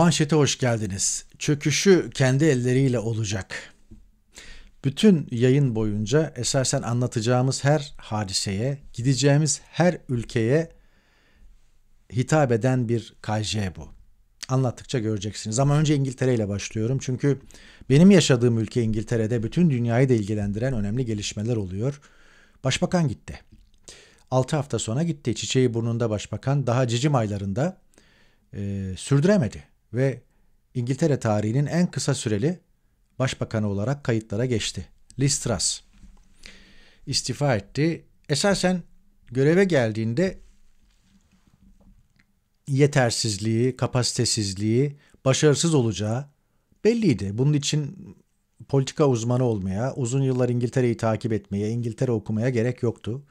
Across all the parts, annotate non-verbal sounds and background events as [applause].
Manşete hoş geldiniz. Çöküşü kendi elleriyle olacak. Bütün yayın boyunca esasen anlatacağımız her hadiseye, gideceğimiz her ülkeye hitap eden bir KJ bu. Anlattıkça göreceksiniz. Ama önce İngiltere ile başlıyorum. Çünkü benim yaşadığım ülke İngiltere'de bütün dünyayı da ilgilendiren önemli gelişmeler oluyor. Başbakan gitti. 6 hafta sonra gitti. Çiçeği burnunda başbakan daha cicim aylarında e, sürdüremedi ve İngiltere tarihinin en kısa süreli başbakanı olarak kayıtlara geçti. Liz Truss istifa etti. Esasen göreve geldiğinde yetersizliği, kapasitesizliği, başarısız olacağı belliydi. Bunun için politika uzmanı olmaya, uzun yıllar İngiltere'yi takip etmeye, İngiltere okumaya gerek yoktu.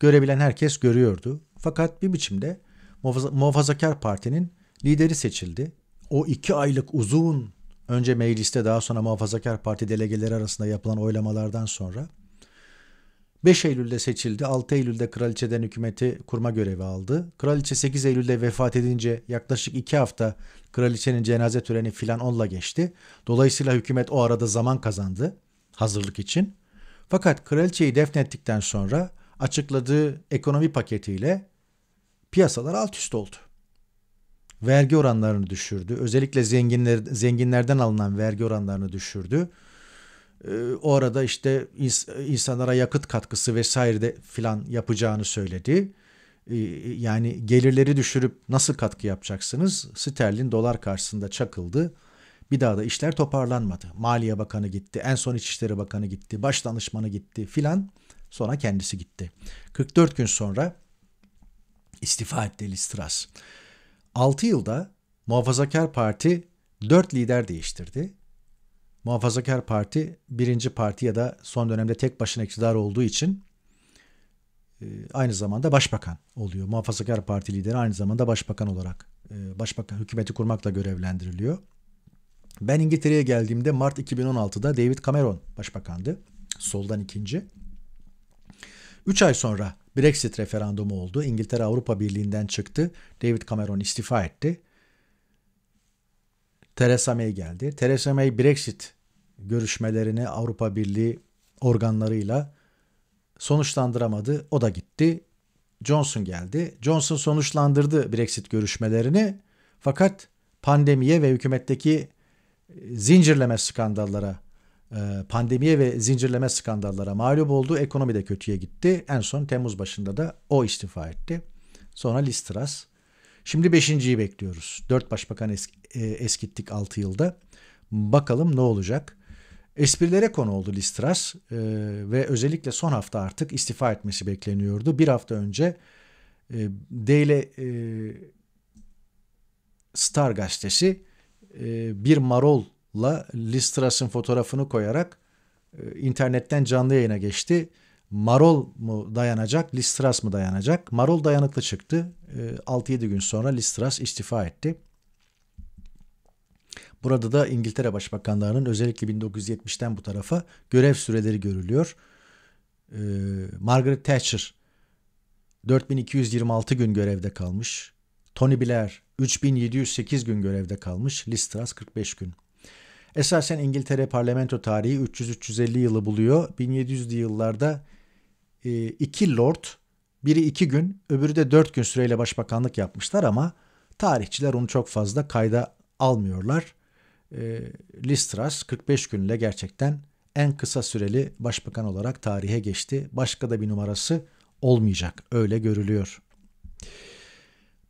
Görebilen herkes görüyordu. Fakat bir biçimde Muhafaza Muhafazakar Parti'nin lideri seçildi o iki aylık uzun önce mecliste daha sonra Muhafazakar Parti delegeleri arasında yapılan oylamalardan sonra 5 Eylül'de seçildi. 6 Eylül'de kraliçeden hükümeti kurma görevi aldı. Kraliçe 8 Eylül'de vefat edince yaklaşık 2 hafta kraliçenin cenaze töreni filan onunla geçti. Dolayısıyla hükümet o arada zaman kazandı hazırlık için. Fakat kraliçeyi defnettikten sonra açıkladığı ekonomi paketiyle piyasalar alt üst oldu vergi oranlarını düşürdü. Özellikle zenginler zenginlerden alınan vergi oranlarını düşürdü. Ee, o arada işte ins- insanlara yakıt katkısı vesaire de filan yapacağını söyledi. Ee, yani gelirleri düşürüp nasıl katkı yapacaksınız? Sterlin dolar karşısında çakıldı. Bir daha da işler toparlanmadı. Maliye Bakanı gitti, en son İçişleri Bakanı gitti, baş danışmanı gitti filan. Sonra kendisi gitti. 44 gün sonra istifa etti Liz Truss. 6 yılda Muhafazakar Parti 4 lider değiştirdi. Muhafazakar Parti birinci parti ya da son dönemde tek başına iktidar olduğu için e, aynı zamanda başbakan oluyor. Muhafazakar Parti lideri aynı zamanda başbakan olarak e, başbakan hükümeti kurmakla görevlendiriliyor. Ben İngiltere'ye geldiğimde Mart 2016'da David Cameron başbakandı. Soldan ikinci. Üç ay sonra Brexit referandumu oldu. İngiltere Avrupa Birliği'nden çıktı. David Cameron istifa etti. Theresa May geldi. Theresa May Brexit görüşmelerini Avrupa Birliği organlarıyla sonuçlandıramadı. O da gitti. Johnson geldi. Johnson sonuçlandırdı Brexit görüşmelerini. Fakat pandemiye ve hükümetteki zincirleme skandallara ee, pandemiye ve zincirleme skandallara mağlup oldu. Ekonomi de kötüye gitti. En son Temmuz başında da o istifa etti. Sonra Listras. Şimdi beşinciyi bekliyoruz. Dört başbakan es, e, eskittik altı yılda. Bakalım ne olacak. Esprilere konu oldu Listras e, ve özellikle son hafta artık istifa etmesi bekleniyordu. Bir hafta önce e, Daily e, Star gazetesi e, bir marol la Listras'ın fotoğrafını koyarak e, internetten canlı yayına geçti. Marol mu dayanacak, Listras mı dayanacak? Marol dayanıklı çıktı. E, 6-7 gün sonra Listras istifa etti. Burada da İngiltere Başbakanlarının özellikle 1970'ten bu tarafa görev süreleri görülüyor. E, Margaret Thatcher 4226 gün görevde kalmış. Tony Blair 3708 gün görevde kalmış. Listras 45 gün. Esasen İngiltere parlamento tarihi 300-350 yılı buluyor. 1700'lü yıllarda e, iki lord, biri iki gün, öbürü de dört gün süreyle başbakanlık yapmışlar ama tarihçiler onu çok fazla kayda almıyorlar. E, Listras 45 günle gerçekten en kısa süreli başbakan olarak tarihe geçti. Başka da bir numarası olmayacak öyle görülüyor.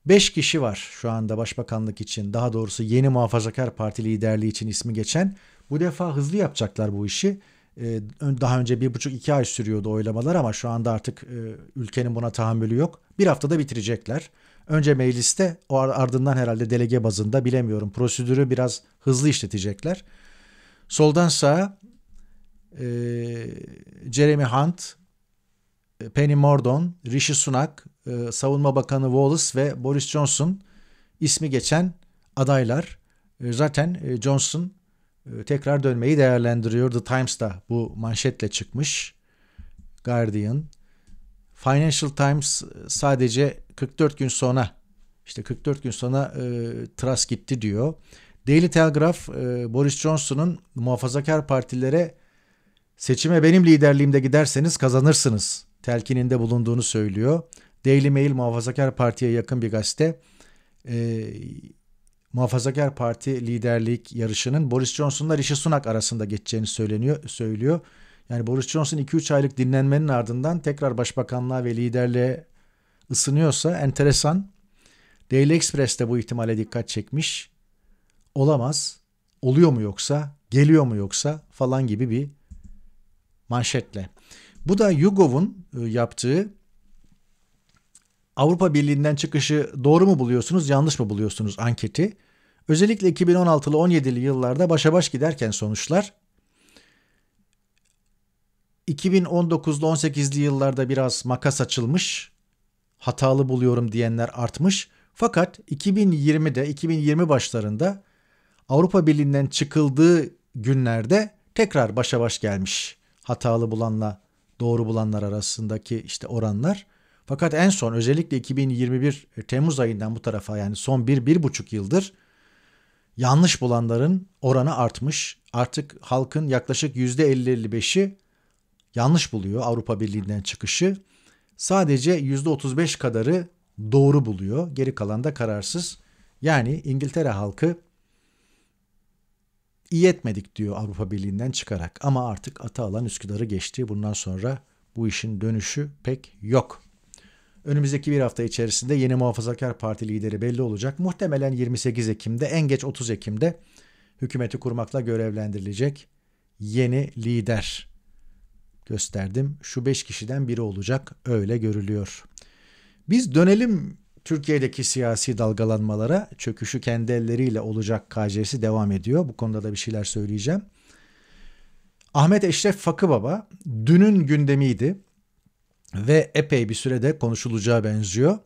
5 kişi var şu anda başbakanlık için daha doğrusu yeni muhafazakar parti liderliği için ismi geçen. Bu defa hızlı yapacaklar bu işi. Ee, daha önce 1,5-2 ay sürüyordu oylamalar ama şu anda artık e, ülkenin buna tahammülü yok. Bir haftada bitirecekler. Önce mecliste o ardından herhalde delege bazında bilemiyorum prosedürü biraz hızlı işletecekler. Soldan sağa e, Jeremy Hunt, Penny Mordaunt, Rishi Sunak, e, Savunma Bakanı Wallace ve Boris Johnson ismi geçen adaylar. E, zaten e, Johnson tekrar dönmeyi değerlendiriyor. The Times da bu manşetle çıkmış. Guardian. Financial Times sadece 44 gün sonra işte 44 gün sonra e, Truss gitti diyor. Daily Telegraph e, Boris Johnson'un muhafazakar partilere seçime benim liderliğimde giderseniz kazanırsınız telkininde bulunduğunu söylüyor. Daily Mail Muhafazakar Parti'ye yakın bir gazete. E, Muhafazakar Parti liderlik yarışının Boris Johnson'la Rishi Sunak arasında geçeceğini söyleniyor, söylüyor. Yani Boris Johnson 2-3 aylık dinlenmenin ardından tekrar başbakanlığa ve liderliğe ısınıyorsa enteresan. Daily Express de bu ihtimale dikkat çekmiş. Olamaz. Oluyor mu yoksa? Geliyor mu yoksa? Falan gibi bir manşetle. Bu da Yugov'un e, yaptığı Avrupa Birliği'nden çıkışı doğru mu buluyorsunuz, yanlış mı buluyorsunuz anketi. Özellikle 2016'lı 17'li yıllarda başa baş giderken sonuçlar 2019'lu 18'li yıllarda biraz makas açılmış. Hatalı buluyorum diyenler artmış. Fakat 2020'de 2020 başlarında Avrupa Birliği'nden çıkıldığı günlerde tekrar başa baş gelmiş hatalı bulanla doğru bulanlar arasındaki işte oranlar. Fakat en son özellikle 2021 e, Temmuz ayından bu tarafa yani son bir bir buçuk yıldır yanlış bulanların oranı artmış. Artık halkın yaklaşık yüzde %50-55'i yanlış buluyor Avrupa Birliği'nden çıkışı. Sadece yüzde %35 kadarı doğru buluyor. Geri kalan da kararsız. Yani İngiltere halkı iyi etmedik diyor Avrupa Birliği'nden çıkarak. Ama artık ata alan Üsküdar'ı geçti. Bundan sonra bu işin dönüşü pek yok. Önümüzdeki bir hafta içerisinde yeni Muhafazakar Parti lideri belli olacak. Muhtemelen 28 Ekim'de en geç 30 Ekim'de hükümeti kurmakla görevlendirilecek yeni lider gösterdim. Şu 5 kişiden biri olacak öyle görülüyor. Biz dönelim Türkiye'deki siyasi dalgalanmalara çöküşü kendi elleriyle olacak KC'si devam ediyor. Bu konuda da bir şeyler söyleyeceğim. Ahmet Eşref Fakı Baba dünün gündemiydi ve epey bir sürede konuşulacağı benziyor.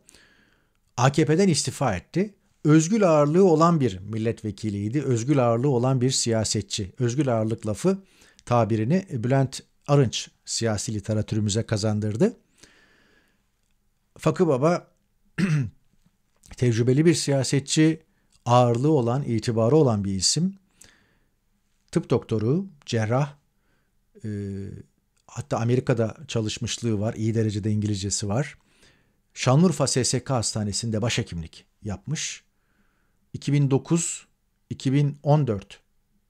AKP'den istifa etti. Özgül ağırlığı olan bir milletvekiliydi. Özgül ağırlığı olan bir siyasetçi. Özgül ağırlık lafı tabirini Bülent Arınç siyasi literatürümüze kazandırdı. Fakı Baba [clears throat] tecrübeli bir siyasetçi, ağırlığı olan, itibarı olan bir isim. Tıp doktoru, cerrah, e, hatta Amerika'da çalışmışlığı var, iyi derecede İngilizcesi var. Şanlıurfa SSK Hastanesi'nde başhekimlik yapmış. 2009 2014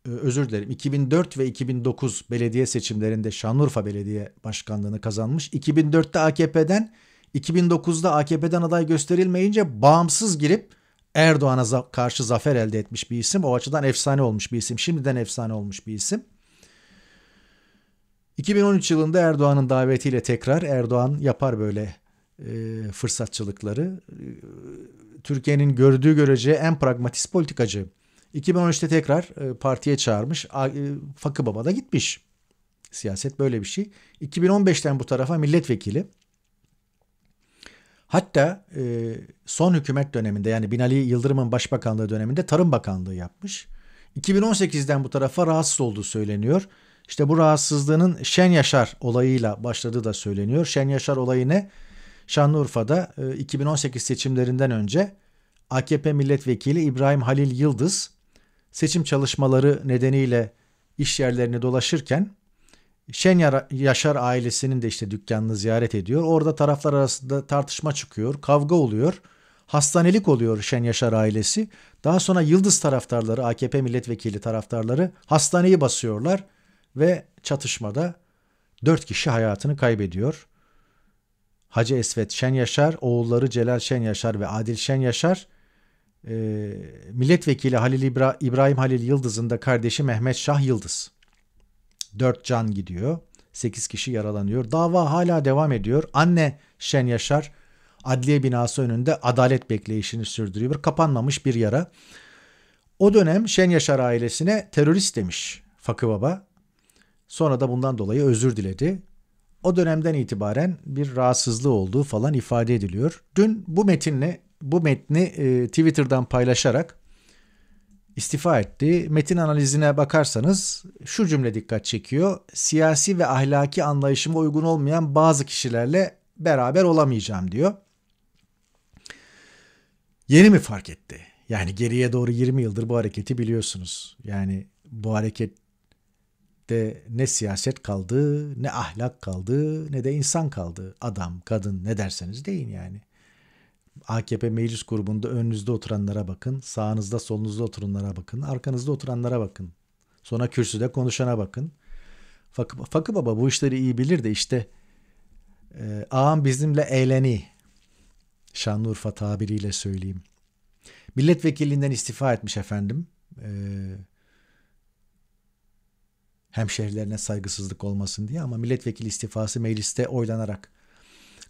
e, özür dilerim 2004 ve 2009 belediye seçimlerinde Şanlıurfa Belediye Başkanlığını kazanmış. 2004'te AKP'den 2009'da AKP'den aday gösterilmeyince bağımsız girip Erdoğan'a za- karşı zafer elde etmiş bir isim. O açıdan efsane olmuş bir isim. Şimdiden efsane olmuş bir isim. 2013 yılında Erdoğan'ın davetiyle tekrar Erdoğan yapar böyle e, fırsatçılıkları. E, Türkiye'nin gördüğü göreceği en pragmatist politikacı. 2013'te tekrar e, partiye çağırmış. A, e, Fakı Baba da gitmiş. Siyaset böyle bir şey. 2015'ten bu tarafa milletvekili. Hatta e, son hükümet döneminde yani Binali Yıldırım'ın başbakanlığı döneminde Tarım Bakanlığı yapmış. 2018'den bu tarafa rahatsız olduğu söyleniyor. İşte bu rahatsızlığının Şen Yaşar olayıyla başladığı da söyleniyor. Şen Yaşar olayı ne? Şanlıurfa'da e, 2018 seçimlerinden önce AKP milletvekili İbrahim Halil Yıldız seçim çalışmaları nedeniyle iş yerlerini dolaşırken Şen Yaşar ailesinin de işte dükkanını ziyaret ediyor. Orada taraflar arasında tartışma çıkıyor, kavga oluyor. Hastanelik oluyor Şen Yaşar ailesi. Daha sonra Yıldız taraftarları, AKP milletvekili taraftarları hastaneyi basıyorlar ve çatışmada dört kişi hayatını kaybediyor. Hacı Esvet Şen Yaşar, oğulları Celal Şen Yaşar ve Adil Şen Yaşar, ee, milletvekili Halil İbra İbrahim Halil Yıldız'ın da kardeşi Mehmet Şah Yıldız. 4 can gidiyor. 8 kişi yaralanıyor. Dava hala devam ediyor. Anne Şen Yaşar adliye binası önünde adalet bekleyişini sürdürüyor. Bir Kapanmamış bir yara. O dönem Şen Yaşar ailesine terörist demiş Fakı Baba. Sonra da bundan dolayı özür diledi. O dönemden itibaren bir rahatsızlığı olduğu falan ifade ediliyor. Dün bu metinle bu metni e, Twitter'dan paylaşarak istifa etti. Metin analizine bakarsanız şu cümle dikkat çekiyor. Siyasi ve ahlaki anlayışıma uygun olmayan bazı kişilerle beraber olamayacağım diyor. Yeni mi fark etti? Yani geriye doğru 20 yıldır bu hareketi biliyorsunuz. Yani bu harekette ne siyaset kaldı, ne ahlak kaldı, ne de insan kaldı. Adam, kadın ne derseniz deyin yani. AKP meclis grubunda önünüzde oturanlara bakın. Sağınızda solunuzda oturanlara bakın. Arkanızda oturanlara bakın. Sonra kürsüde konuşana bakın. Fakı, Fakı Baba bu işleri iyi bilir de işte e, ağam bizimle eğleni. Şanlıurfa tabiriyle söyleyeyim. Milletvekilliğinden istifa etmiş efendim. E, hemşehrilerine saygısızlık olmasın diye ama milletvekili istifası mecliste oylanarak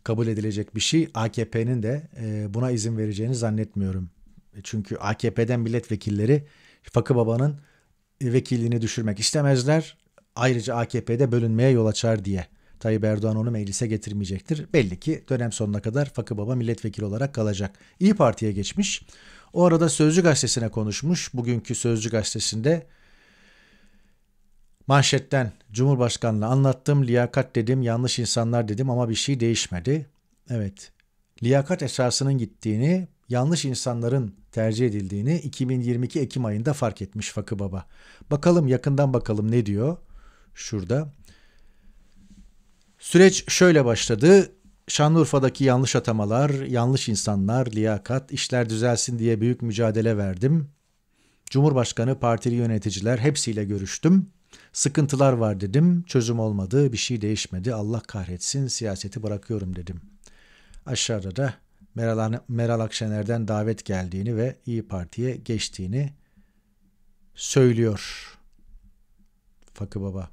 kabul edilecek bir şey. AKP'nin de e, buna izin vereceğini zannetmiyorum. E, çünkü AKP'den milletvekilleri Fakı Baba'nın vekilliğini düşürmek istemezler. Ayrıca AKP'de bölünmeye yol açar diye. Tayyip Erdoğan onu meclise getirmeyecektir. Belli ki dönem sonuna kadar Fakı Baba milletvekili olarak kalacak. İyi Parti'ye geçmiş. O arada Sözcü Gazetesi'ne konuşmuş. Bugünkü Sözcü Gazetesi'nde Manşetten Cumhurbaşkanı'na anlattım, liyakat dedim, yanlış insanlar dedim ama bir şey değişmedi. Evet, liyakat esasının gittiğini, yanlış insanların tercih edildiğini 2022 Ekim ayında fark etmiş Fakı Baba. Bakalım yakından bakalım ne diyor şurada. Süreç şöyle başladı. Şanlıurfa'daki yanlış atamalar, yanlış insanlar, liyakat, işler düzelsin diye büyük mücadele verdim. Cumhurbaşkanı, partili yöneticiler hepsiyle görüştüm. Sıkıntılar var dedim, çözüm olmadı, bir şey değişmedi, Allah kahretsin siyaseti bırakıyorum dedim. Aşağıda da Meral, Meral Akşener'den davet geldiğini ve İyi Parti'ye geçtiğini söylüyor. Fakı Baba.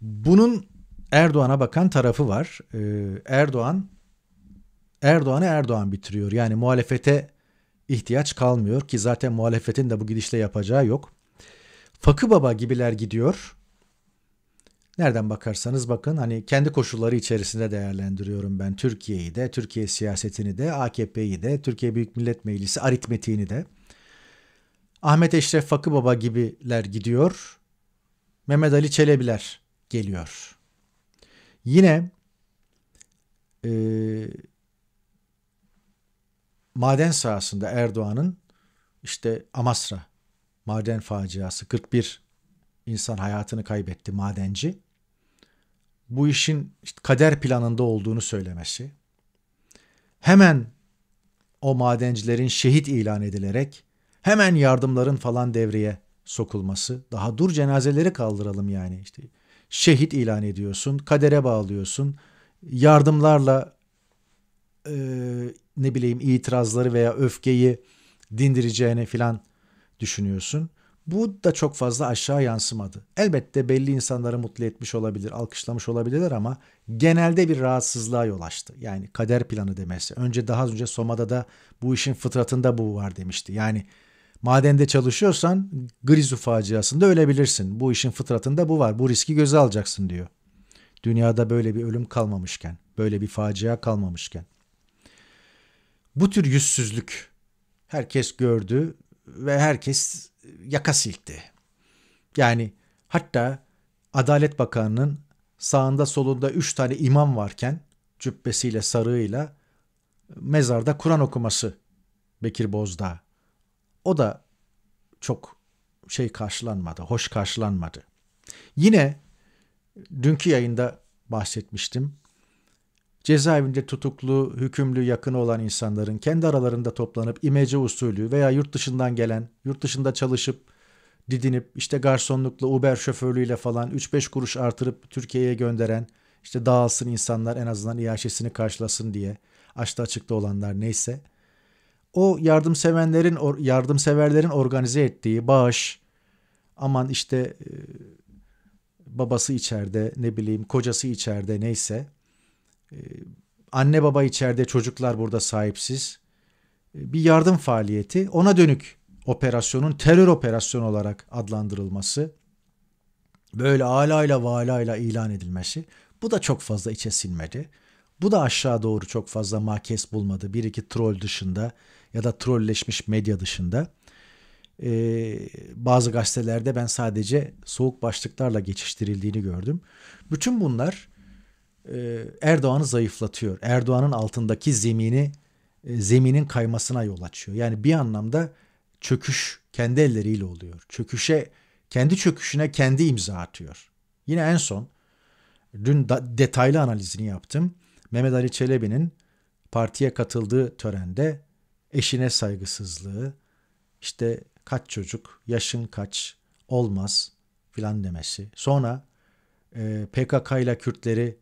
Bunun Erdoğan'a bakan tarafı var. Ee, Erdoğan Erdoğan'ı Erdoğan bitiriyor. Yani muhalefete ihtiyaç kalmıyor ki zaten muhalefetin de bu gidişle yapacağı yok. Fakı Baba gibiler gidiyor. Nereden bakarsanız bakın hani kendi koşulları içerisinde değerlendiriyorum ben Türkiye'yi de, Türkiye siyasetini de, AKP'yi de, Türkiye Büyük Millet Meclisi aritmetiğini de. Ahmet Eşref Fakı Baba gibiler gidiyor. Mehmet Ali Çelebiler geliyor. Yine e, maden sahasında Erdoğan'ın işte Amasra maden faciası 41 insan hayatını kaybetti madenci. Bu işin işte kader planında olduğunu söylemesi. Hemen o madencilerin şehit ilan edilerek hemen yardımların falan devreye sokulması. Daha dur cenazeleri kaldıralım yani işte şehit ilan ediyorsun, kadere bağlıyorsun. Yardımlarla e, ne bileyim itirazları veya öfkeyi dindireceğini filan düşünüyorsun. Bu da çok fazla aşağı yansımadı. Elbette belli insanları mutlu etmiş olabilir, alkışlamış olabilirler ama genelde bir rahatsızlığa yol açtı. Yani kader planı demesi. Önce daha önce Soma'da da bu işin fıtratında bu var demişti. Yani madende çalışıyorsan Grizu faciasında ölebilirsin. Bu işin fıtratında bu var. Bu riski göze alacaksın diyor. Dünyada böyle bir ölüm kalmamışken, böyle bir facia kalmamışken. Bu tür yüzsüzlük herkes gördü ve herkes yaka silkti. Yani hatta Adalet Bakanı'nın sağında solunda üç tane imam varken cübbesiyle sarığıyla mezarda Kur'an okuması Bekir Bozdağ. O da çok şey karşılanmadı, hoş karşılanmadı. Yine dünkü yayında bahsetmiştim cezaevinde tutuklu, hükümlü, yakını olan insanların kendi aralarında toplanıp imece usulü veya yurt dışından gelen, yurt dışında çalışıp, didinip işte garsonlukla, Uber şoförlüğüyle falan 3-5 kuruş artırıp Türkiye'ye gönderen, işte dağılsın insanlar en azından iaşesini karşılasın diye açta açıkta olanlar neyse. O yardımsevenlerin yardımseverlerin organize ettiği bağış aman işte babası içeride ne bileyim kocası içeride neyse ee, anne baba içeride çocuklar burada sahipsiz. Ee, bir yardım faaliyeti ona dönük operasyonun terör operasyonu olarak adlandırılması. Böyle alayla valayla ilan edilmesi. Bu da çok fazla içe sinmedi. Bu da aşağı doğru çok fazla makes bulmadı. Bir iki troll dışında ya da trollleşmiş medya dışında. Ee, bazı gazetelerde ben sadece soğuk başlıklarla geçiştirildiğini gördüm. Bütün bunlar ee, Erdoğan'ı zayıflatıyor. Erdoğan'ın altındaki zemini e, zeminin kaymasına yol açıyor. Yani bir anlamda çöküş kendi elleriyle oluyor. Çöküşe kendi çöküşüne kendi imza atıyor. Yine en son dün detaylı analizini yaptım. Mehmet Ali Çelebi'nin partiye katıldığı törende eşine saygısızlığı, işte kaç çocuk, yaşın kaç, olmaz filan demesi. Sonra e, PKK ile Kürtleri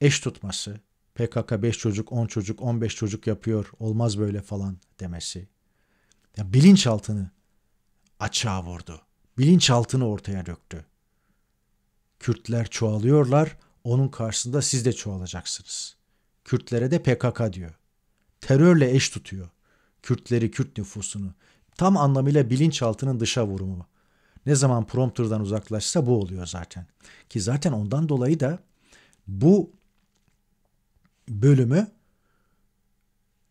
eş tutması, PKK 5 çocuk, 10 çocuk, 15 çocuk yapıyor, olmaz böyle falan demesi. Ya bilinçaltını açığa vurdu. Bilinçaltını ortaya döktü. Kürtler çoğalıyorlar, onun karşısında siz de çoğalacaksınız. Kürtlere de PKK diyor. Terörle eş tutuyor. Kürtleri, Kürt nüfusunu. Tam anlamıyla bilinçaltının dışa vurumu. Ne zaman prompterdan uzaklaşsa bu oluyor zaten. Ki zaten ondan dolayı da bu bölümü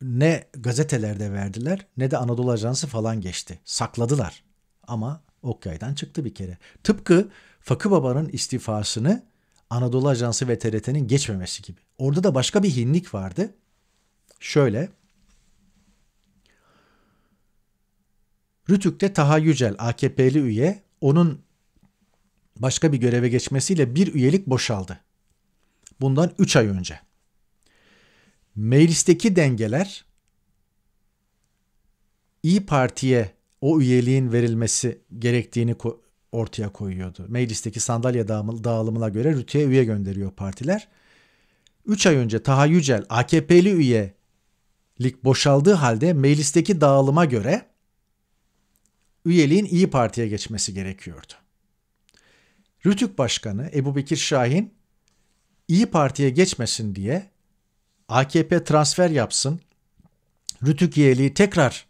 ne gazetelerde verdiler ne de Anadolu Ajansı falan geçti. Sakladılar ama Okyay'dan çıktı bir kere. Tıpkı Fakı Baba'nın istifasını Anadolu Ajansı ve TRT'nin geçmemesi gibi. Orada da başka bir hinlik vardı. Şöyle. Rütük'te Taha Yücel AKP'li üye onun başka bir göreve geçmesiyle bir üyelik boşaldı. Bundan 3 ay önce meclisteki dengeler İyi Parti'ye o üyeliğin verilmesi gerektiğini ortaya koyuyordu. Meclisteki sandalye dağılımına göre rütüye üye gönderiyor partiler. 3 ay önce Taha Yücel AKP'li üyelik boşaldığı halde meclisteki dağılıma göre üyeliğin İyi Parti'ye geçmesi gerekiyordu. Rütük Başkanı Ebu Bekir Şahin İyi Parti'ye geçmesin diye AKP transfer yapsın, Rütük üyeliği tekrar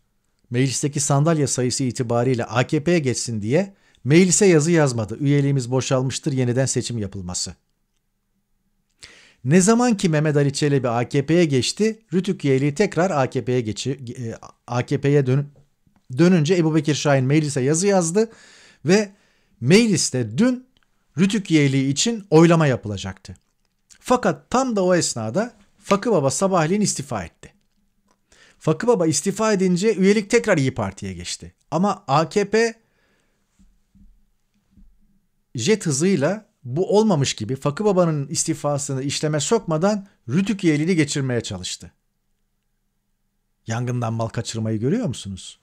meclisteki sandalye sayısı itibariyle AKP'ye geçsin diye meclise yazı yazmadı. Üyeliğimiz boşalmıştır yeniden seçim yapılması. Ne zaman ki Mehmet Ali Çelebi AKP'ye geçti, Rütük üyeliği tekrar AKP'ye geçi e, AKP'ye dön dönünce Ebu Bekir Şahin meclise yazı yazdı ve mecliste dün Rütük üyeliği için oylama yapılacaktı. Fakat tam da o esnada Fakı Baba sabahleyin istifa etti. Fakı Baba istifa edince üyelik tekrar İyi Parti'ye geçti. Ama AKP jet hızıyla bu olmamış gibi Fakı Baba'nın istifasını işleme sokmadan Rütük üyeliğini geçirmeye çalıştı. Yangından mal kaçırmayı görüyor musunuz?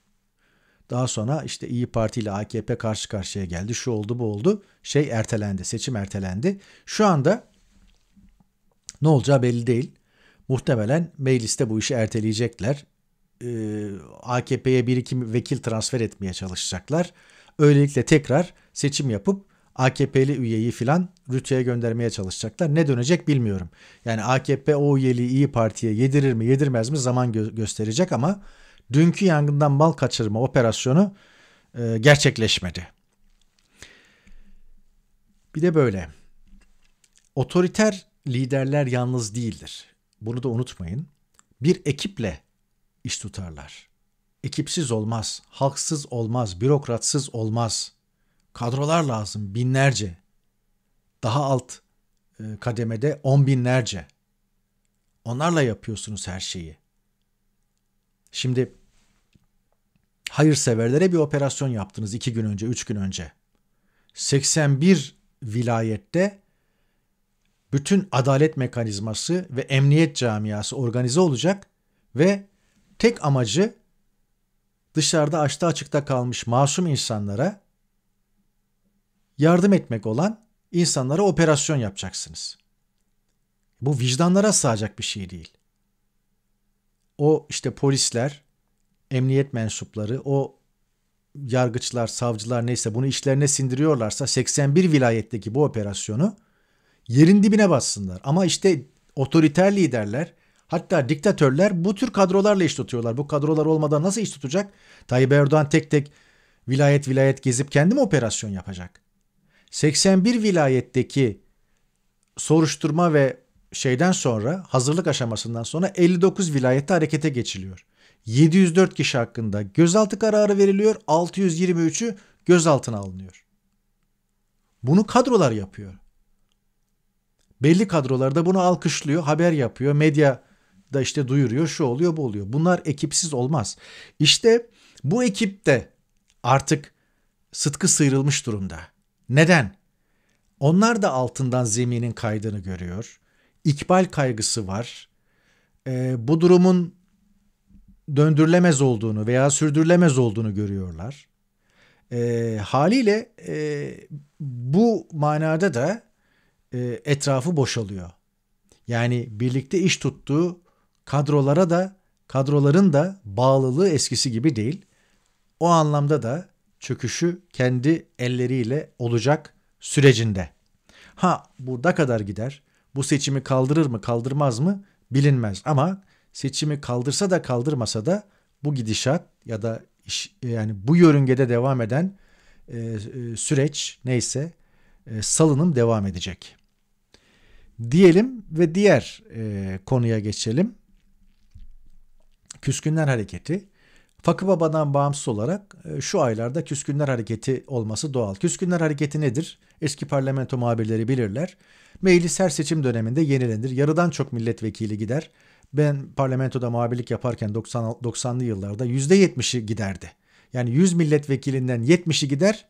Daha sonra işte İyi Parti ile AKP karşı karşıya geldi. Şu oldu bu oldu. Şey ertelendi. Seçim ertelendi. Şu anda ne olacağı belli değil. Muhtemelen mecliste bu işi erteleyecekler. Ee, AKP'ye bir iki vekil transfer etmeye çalışacaklar. Öylelikle tekrar seçim yapıp AKP'li üyeyi filan rütüye göndermeye çalışacaklar. Ne dönecek bilmiyorum. Yani AKP o üyeliği İyi Parti'ye yedirir mi yedirmez mi zaman gö- gösterecek ama dünkü yangından bal kaçırma operasyonu e, gerçekleşmedi. Bir de böyle. Otoriter liderler yalnız değildir bunu da unutmayın. Bir ekiple iş tutarlar. Ekipsiz olmaz, halksız olmaz, bürokratsız olmaz. Kadrolar lazım binlerce. Daha alt e, kademede on binlerce. Onlarla yapıyorsunuz her şeyi. Şimdi hayırseverlere bir operasyon yaptınız iki gün önce, üç gün önce. 81 vilayette bütün adalet mekanizması ve emniyet camiası organize olacak ve tek amacı dışarıda açta açıkta kalmış masum insanlara yardım etmek olan insanlara operasyon yapacaksınız. Bu vicdanlara sığacak bir şey değil. O işte polisler, emniyet mensupları, o yargıçlar, savcılar neyse bunu işlerine sindiriyorlarsa 81 vilayetteki bu operasyonu yerin dibine bassınlar. Ama işte otoriter liderler hatta diktatörler bu tür kadrolarla iş tutuyorlar. Bu kadrolar olmadan nasıl iş tutacak? Tayyip Erdoğan tek tek vilayet vilayet gezip kendi mi operasyon yapacak? 81 vilayetteki soruşturma ve şeyden sonra hazırlık aşamasından sonra 59 vilayette harekete geçiliyor. 704 kişi hakkında gözaltı kararı veriliyor. 623'ü gözaltına alınıyor. Bunu kadrolar yapıyor. Belli kadrolarda bunu alkışlıyor, haber yapıyor, medya da işte duyuruyor, şu oluyor, bu oluyor. Bunlar ekipsiz olmaz. İşte bu ekip de artık sıtkı sıyrılmış durumda. Neden? Onlar da altından zeminin kaydığını görüyor. İkbal kaygısı var. E, bu durumun döndürülemez olduğunu veya sürdürülemez olduğunu görüyorlar. E, haliyle e, bu manada da e, etrafı boşalıyor. Yani birlikte iş tuttuğu kadrolara da kadroların da bağlılığı eskisi gibi değil. O anlamda da çöküşü kendi elleriyle olacak sürecinde. Ha burada kadar gider. Bu seçimi kaldırır mı kaldırmaz mı bilinmez ama seçimi kaldırsa da kaldırmasa da bu gidişat ya da iş, e, yani bu yörüngede devam eden e, e, süreç neyse e, salınım devam edecek diyelim ve diğer e, konuya geçelim. Küskünler Hareketi. Fakı Baba'dan bağımsız olarak e, şu aylarda Küskünler Hareketi olması doğal. Küskünler Hareketi nedir? Eski parlamento muhabirleri bilirler. Meclis her seçim döneminde yenilenir. Yarıdan çok milletvekili gider. Ben parlamentoda muhabirlik yaparken 90, 90'lı yıllarda %70'i giderdi. Yani 100 milletvekilinden 70'i gider,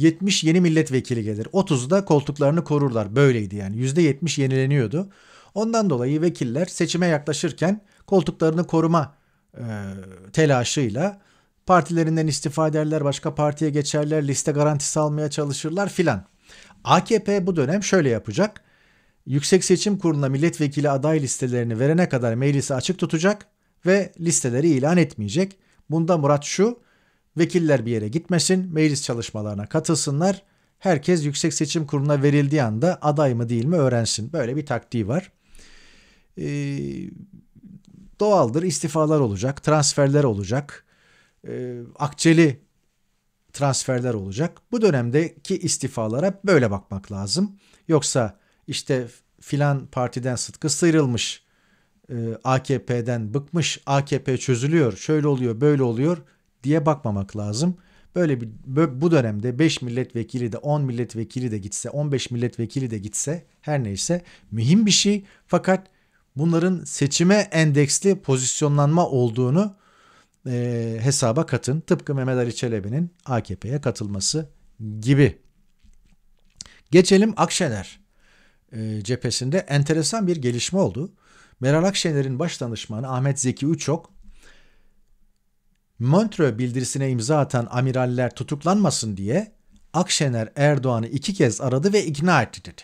70 yeni milletvekili gelir. 30'u da koltuklarını korurlar. Böyleydi yani. %70 yenileniyordu. Ondan dolayı vekiller seçime yaklaşırken koltuklarını koruma e, telaşıyla partilerinden istifa ederler, başka partiye geçerler, liste garantisi almaya çalışırlar filan. AKP bu dönem şöyle yapacak. Yüksek Seçim Kurulu'na milletvekili aday listelerini verene kadar meclisi açık tutacak ve listeleri ilan etmeyecek. Bunda Murat şu, Vekiller bir yere gitmesin, meclis çalışmalarına katılsınlar. Herkes Yüksek Seçim Kurulu'na verildiği anda aday mı değil mi öğrensin. Böyle bir taktiği var. Ee, doğaldır istifalar olacak, transferler olacak. Ee, akçeli transferler olacak. Bu dönemdeki istifalara böyle bakmak lazım. Yoksa işte filan partiden Sıtkı sıyrılmış, e, AKP'den bıkmış, AKP çözülüyor, şöyle oluyor, böyle oluyor diye bakmamak lazım. Böyle bir bu dönemde 5 milletvekili de 10 milletvekili de gitse 15 milletvekili de gitse her neyse mühim bir şey fakat bunların seçime endeksli pozisyonlanma olduğunu e, hesaba katın. Tıpkı Mehmet Ali Çelebi'nin AKP'ye katılması gibi. Geçelim Akşener e, cephesinde enteresan bir gelişme oldu. Meral Akşener'in baş danışmanı Ahmet Zeki Uçok Montreux bildirisine imza atan amiraller tutuklanmasın diye Akşener Erdoğan'ı iki kez aradı ve ikna etti dedi.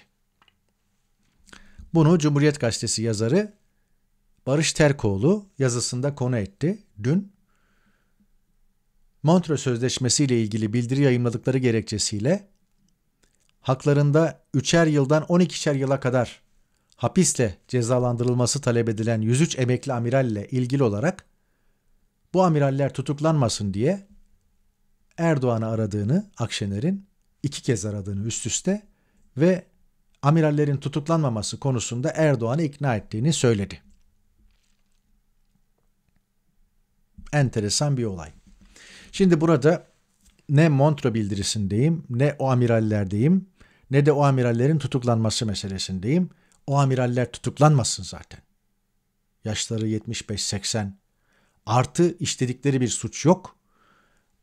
Bunu Cumhuriyet Gazetesi yazarı Barış Terkoğlu yazısında konu etti. Dün Montreux Sözleşmesi ile ilgili bildiri yayınladıkları gerekçesiyle haklarında üçer yıldan 12'şer yıla kadar hapisle cezalandırılması talep edilen 103 emekli amiralle ilgili olarak bu amiraller tutuklanmasın diye Erdoğan'ı aradığını, Akşener'in iki kez aradığını üst üste ve amirallerin tutuklanmaması konusunda Erdoğan'ı ikna ettiğini söyledi. Enteresan bir olay. Şimdi burada ne Montre bildirisindeyim, ne o amirallerdeyim, ne de o amirallerin tutuklanması meselesindeyim. O amiraller tutuklanmasın zaten. Yaşları 75-80 Artı işledikleri bir suç yok.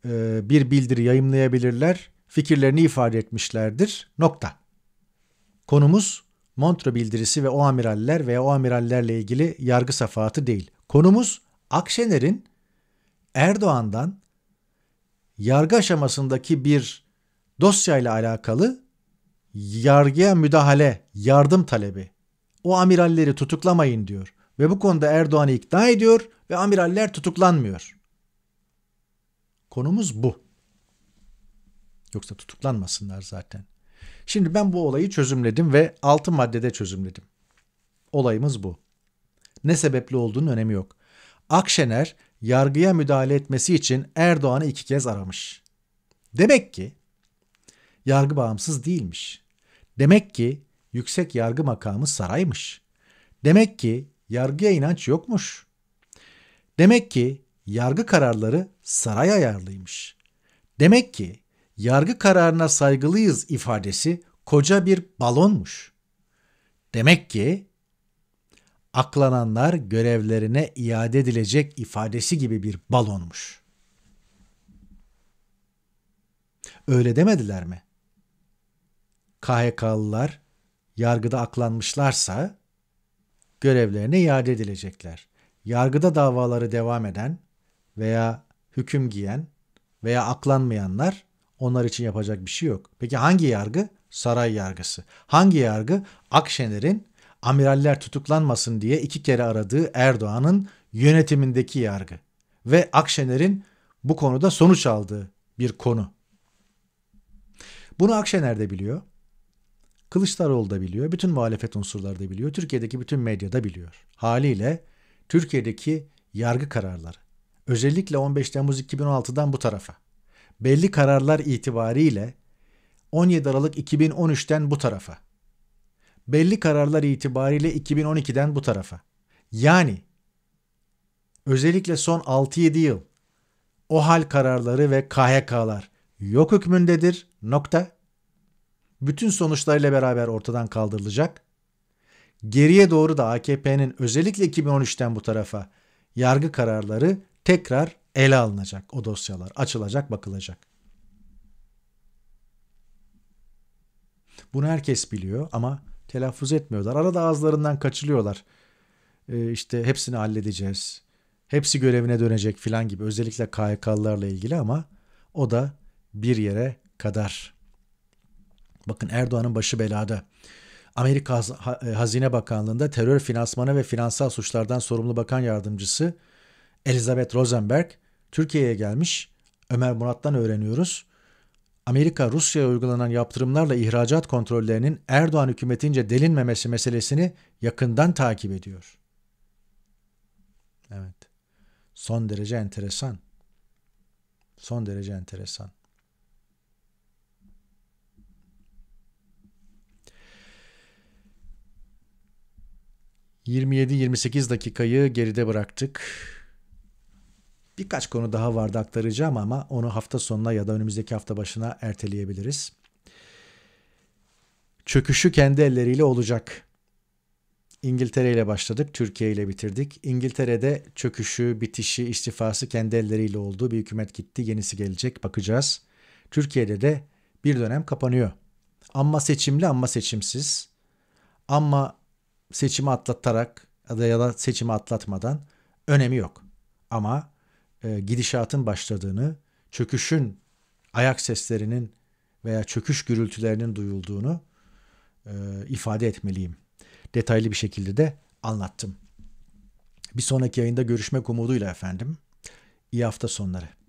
Ee, bir bildiri yayımlayabilirler. Fikirlerini ifade etmişlerdir. Nokta. Konumuz Montre bildirisi ve o amiraller veya o amirallerle ilgili yargı safahatı değil. Konumuz Akşener'in Erdoğan'dan yargı aşamasındaki bir dosyayla alakalı yargıya müdahale, yardım talebi. O amiralleri tutuklamayın diyor ve bu konuda Erdoğan'ı ikna ediyor ve amiraller tutuklanmıyor. Konumuz bu. Yoksa tutuklanmasınlar zaten. Şimdi ben bu olayı çözümledim ve 6 maddede çözümledim. Olayımız bu. Ne sebeple olduğunun önemi yok. Akşener yargıya müdahale etmesi için Erdoğan'ı iki kez aramış. Demek ki yargı bağımsız değilmiş. Demek ki yüksek yargı makamı saraymış. Demek ki yargıya inanç yokmuş. Demek ki yargı kararları saray ayarlıymış. Demek ki yargı kararına saygılıyız ifadesi koca bir balonmuş. Demek ki aklananlar görevlerine iade edilecek ifadesi gibi bir balonmuş. Öyle demediler mi? KHK'lılar yargıda aklanmışlarsa görevlerine iade edilecekler. Yargıda davaları devam eden veya hüküm giyen veya aklanmayanlar onlar için yapacak bir şey yok. Peki hangi yargı? Saray yargısı. Hangi yargı? Akşener'in amiraller tutuklanmasın diye iki kere aradığı Erdoğan'ın yönetimindeki yargı ve Akşener'in bu konuda sonuç aldığı bir konu. Bunu Akşener de biliyor. Kılıçdaroğlu da biliyor, bütün muhalefet unsurları da biliyor, Türkiye'deki bütün medya da biliyor. Haliyle Türkiye'deki yargı kararları, özellikle 15 Temmuz 2016'dan bu tarafa, belli kararlar itibariyle 17 Aralık 2013'ten bu tarafa, belli kararlar itibariyle 2012'den bu tarafa. Yani özellikle son 6-7 yıl OHAL kararları ve KHK'lar yok hükmündedir nokta bütün sonuçlarıyla beraber ortadan kaldırılacak. Geriye doğru da AKP'nin özellikle 2013'ten bu tarafa yargı kararları tekrar ele alınacak. O dosyalar açılacak, bakılacak. Bunu herkes biliyor ama telaffuz etmiyorlar. Arada ağızlarından kaçılıyorlar. Ee, işte hepsini halledeceğiz. Hepsi görevine dönecek filan gibi özellikle KHK'larla ilgili ama o da bir yere kadar. Bakın Erdoğan'ın başı belada. Amerika e, Hazine Bakanlığı'nda terör finansmanı ve finansal suçlardan sorumlu bakan yardımcısı Elizabeth Rosenberg Türkiye'ye gelmiş. Ömer Murat'tan öğreniyoruz. Amerika Rusya'ya uygulanan yaptırımlarla ihracat kontrollerinin Erdoğan hükümetince delinmemesi meselesini yakından takip ediyor. Evet. Son derece enteresan. Son derece enteresan. 27-28 dakikayı geride bıraktık. Birkaç konu daha vardı aktaracağım ama onu hafta sonuna ya da önümüzdeki hafta başına erteleyebiliriz. Çöküşü kendi elleriyle olacak. İngiltere ile başladık, Türkiye ile bitirdik. İngiltere'de çöküşü, bitişi, istifası kendi elleriyle oldu. Bir hükümet gitti, yenisi gelecek, bakacağız. Türkiye'de de bir dönem kapanıyor. Amma seçimli, amma seçimsiz. Amma seçimi atlatarak ya da seçimi atlatmadan önemi yok. Ama e, gidişatın başladığını, çöküşün ayak seslerinin veya çöküş gürültülerinin duyulduğunu e, ifade etmeliyim. Detaylı bir şekilde de anlattım. Bir sonraki yayında görüşmek umuduyla efendim. İyi hafta sonları.